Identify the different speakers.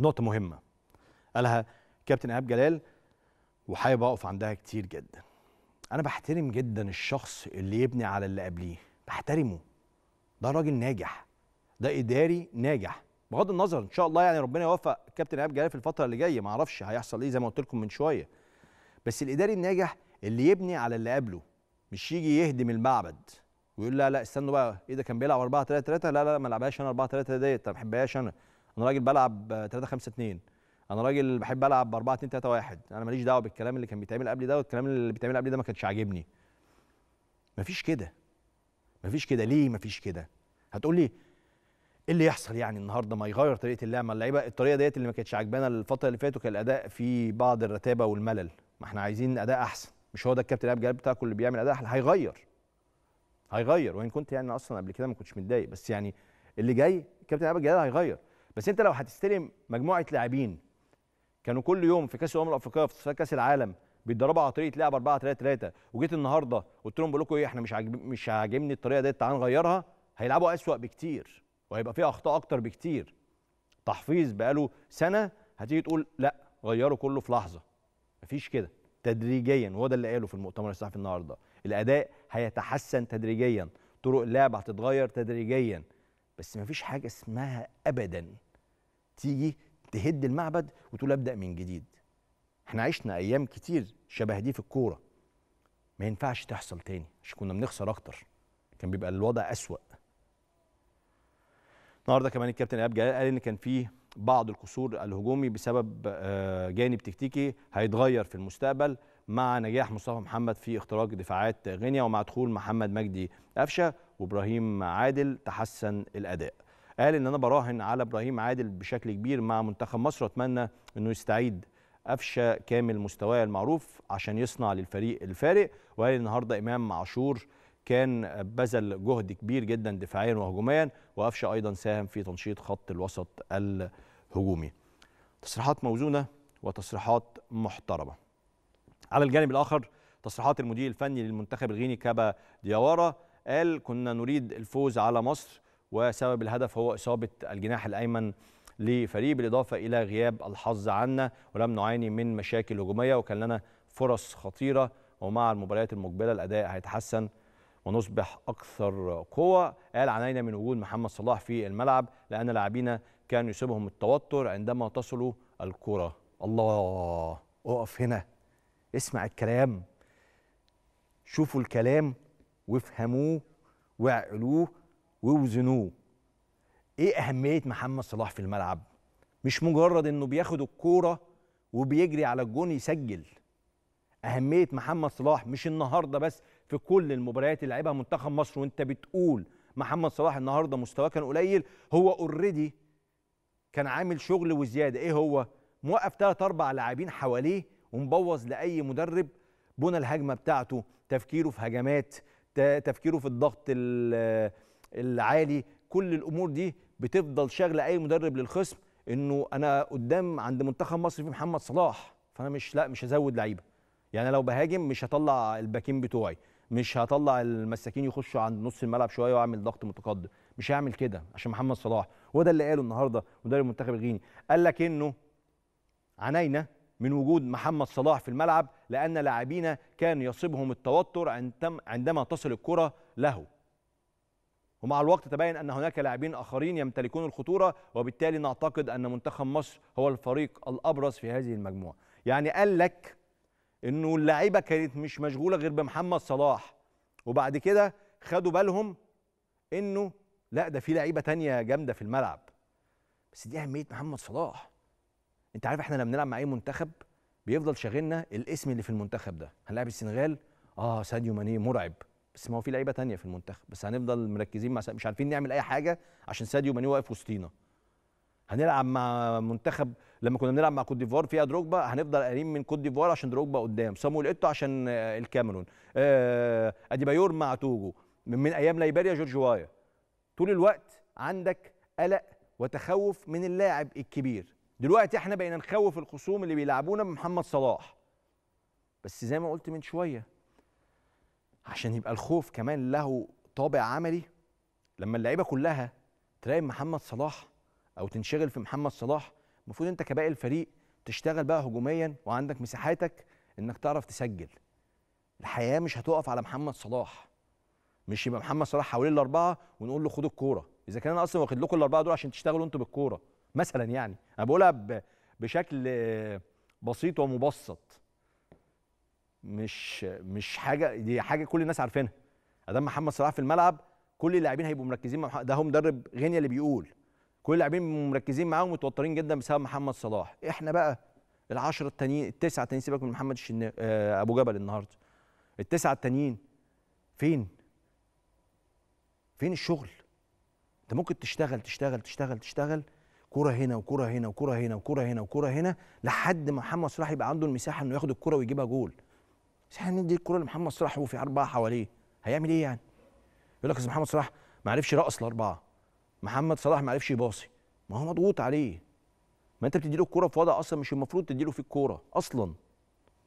Speaker 1: نقطة مهمة قالها كابتن إيهاب جلال وحابب أقف عندها كتير جدا أنا بحترم جدا الشخص اللي يبني على اللي قبليه بحترمه ده راجل ناجح ده إداري ناجح بغض النظر إن شاء الله يعني ربنا يوفق كابتن إيهاب جلال في الفترة اللي جاية معرفش هيحصل إيه زي ما قلت لكم من شوية بس الإداري الناجح اللي يبني على اللي قبله مش يجي يهدم المعبد ويقول لا لا استنوا بقى ايه ده كان بيلعب 4 3 3 لا لا ما لعبهاش انا 4 3 ديت ما بحبهاش انا انا راجل بلعب 3 5 2 انا راجل بحب العب 4 2 3 1 انا ماليش دعوه بالكلام اللي كان بيتعمل قبل ده والكلام اللي بيتعمل قبل ده ما كانش عاجبني مفيش كده مفيش كده ليه مفيش كده هتقول لي ايه اللي يحصل يعني النهارده ما يغير طريقه اللعب اللعيبه الطريقه ديت اللي ما كانتش عاجبانا الفتره اللي فاتت وكان الاداء فيه بعض الرتابه والملل ما احنا عايزين اداء احسن مش هو ده الكابتن اب جلال بتاعك اللي بيعمل اداء احلى هيغير هيغير وان كنت يعني اصلا قبل كده ما كنتش متضايق بس يعني اللي جاي الكابتن اب جلال هيغير بس انت لو هتستلم مجموعه لاعبين كانوا كل يوم في كاس الامم الافريقيه في كاس العالم بيتدربوا على طريقه لعب 4 3 3 وجيت النهارده قلت لهم بقول لكم ايه احنا مش عاجب مش عاجبني الطريقه ديت تعالوا نغيرها هيلعبوا اسوا بكتير وهيبقى فيها اخطاء اكتر بكتير تحفيظ بقاله سنه هتيجي تقول لا غيره كله في لحظه مفيش كده تدريجيا وهو ده اللي قاله في المؤتمر الصحفي النهارده الاداء هيتحسن تدريجيا طرق اللعب هتتغير تدريجيا بس مفيش حاجه اسمها ابدا تيجي تهد المعبد وتقول ابدا من جديد احنا عشنا ايام كتير شبه دي في الكوره ما ينفعش تحصل تاني عشان كنا بنخسر اكتر كان بيبقى الوضع اسوا النهارده كمان الكابتن ايهاب جلال قال ان كان في بعض القصور الهجومي بسبب آه، جانب تكتيكي هيتغير في المستقبل مع نجاح مصطفى محمد في اختراق دفاعات غينيا ومع دخول محمد مجدي قفشه وابراهيم عادل تحسن الاداء قال ان انا براهن على ابراهيم عادل بشكل كبير مع منتخب مصر واتمنى انه يستعيد قفشه كامل مستواه المعروف عشان يصنع للفريق الفارق وقال النهارده امام عاشور كان بذل جهد كبير جدا دفاعيا وهجوميا وقفشه ايضا ساهم في تنشيط خط الوسط الهجومي. تصريحات موزونه وتصريحات محترمه. على الجانب الاخر تصريحات المدير الفني للمنتخب الغيني كابا ديوارا قال كنا نريد الفوز على مصر وسبب الهدف هو إصابة الجناح الأيمن لفريق بالإضافة إلى غياب الحظ عنا ولم نعاني من مشاكل هجومية وكان لنا فرص خطيرة ومع المباريات المقبلة الأداء هيتحسن ونصبح أكثر قوة قال علينا من وجود محمد صلاح في الملعب لأن لاعبينا كان يصيبهم التوتر عندما تصلوا الكرة الله أقف هنا اسمع الكلام شوفوا الكلام وافهموه واعقلوه ووزنوه ايه اهميه محمد صلاح في الملعب مش مجرد انه بياخد الكوره وبيجري على الجون يسجل اهميه محمد صلاح مش النهارده بس في كل المباريات اللي لعبها منتخب مصر وانت بتقول محمد صلاح النهارده مستواه كان قليل هو اوريدي كان عامل شغل وزياده ايه هو موقف ثلاث اربع لاعبين حواليه ومبوظ لاي مدرب بنى الهجمه بتاعته تفكيره في هجمات تفكيره في الضغط العالي كل الامور دي بتفضل شغل اي مدرب للخصم انه انا قدام عند منتخب مصر في محمد صلاح فانا مش لا مش هزود لعيبه يعني لو بهاجم مش هطلع الباكين بتوعي مش هطلع المساكين يخشوا عند نص الملعب شويه واعمل ضغط متقدم مش هعمل كده عشان محمد صلاح هو ده اللي قاله النهارده مدرب المنتخب الغيني قال لك انه عانينا من وجود محمد صلاح في الملعب لان لاعبينا كان يصيبهم التوتر عندما تصل الكره له ومع الوقت تبين أن هناك لاعبين آخرين يمتلكون الخطورة وبالتالي نعتقد أن منتخب مصر هو الفريق الأبرز في هذه المجموعة يعني قال لك أنه اللعيبة كانت مش مشغولة غير بمحمد صلاح وبعد كده خدوا بالهم أنه لا ده في لعيبة تانية جامدة في الملعب بس دي أهمية محمد صلاح أنت عارف إحنا لما بنلعب مع أي منتخب بيفضل شاغلنا الاسم اللي في المنتخب ده هنلاعب السنغال اه ساديو ماني مرعب بس ما هو في لعيبه تانية في المنتخب بس هنفضل مركزين مع مش عارفين نعمل اي حاجه عشان ساديو ماني واقف وسطينا هنلعب مع منتخب لما كنا بنلعب مع كوت ديفوار فيها دروجبا هنفضل قريب من كوت ديفوار عشان دروجبا قدام صامويل ايتو عشان آه، الكاميرون آه، اديبايور مع توجو من ايام ليبيريا جورج وايا طول الوقت عندك قلق وتخوف من اللاعب الكبير دلوقتي احنا بقينا نخوف الخصوم اللي بيلعبونا بمحمد صلاح بس زي ما قلت من شويه عشان يبقى الخوف كمان له طابع عملي لما اللعيبه كلها تراقب محمد صلاح او تنشغل في محمد صلاح المفروض انت كباقي الفريق تشتغل بقى هجوميا وعندك مساحاتك انك تعرف تسجل الحياه مش هتقف على محمد صلاح مش يبقى محمد صلاح حوالين الاربعه ونقول له خد الكوره اذا كان انا اصلا واخد لكم الاربعه دول عشان تشتغلوا انتوا بالكوره مثلا يعني انا بقولها بشكل بسيط ومبسط مش مش حاجه دي حاجه كل الناس عارفينها ادام محمد صلاح في الملعب كل اللاعبين هيبقوا مركزين مع ده هو مدرب غينيا اللي بيقول كل اللاعبين مركزين معاه ومتوترين جدا بسبب محمد صلاح احنا بقى العشرة التانيين التسعة التانيين سيبك من محمد الشنا... آه، ابو جبل النهارده التسعة التانيين فين فين الشغل انت ممكن تشتغل تشتغل تشتغل تشتغل كرة هنا وكرة هنا وكرة هنا وكرة هنا وكرة هنا لحد ما محمد صلاح يبقى عنده المساحة انه ياخد الكرة ويجيبها جول احنا ندي الكوره لمحمد صلاح وفي اربعه حواليه هيعمل ايه يعني؟ يقول لك اصل محمد صلاح ما عرفش يرقص الاربعه محمد صلاح ما عرفش يباصي ما هو مضغوط عليه ما انت بتدي له الكوره في وضع اصلا مش المفروض تدي له فيه الكوره اصلا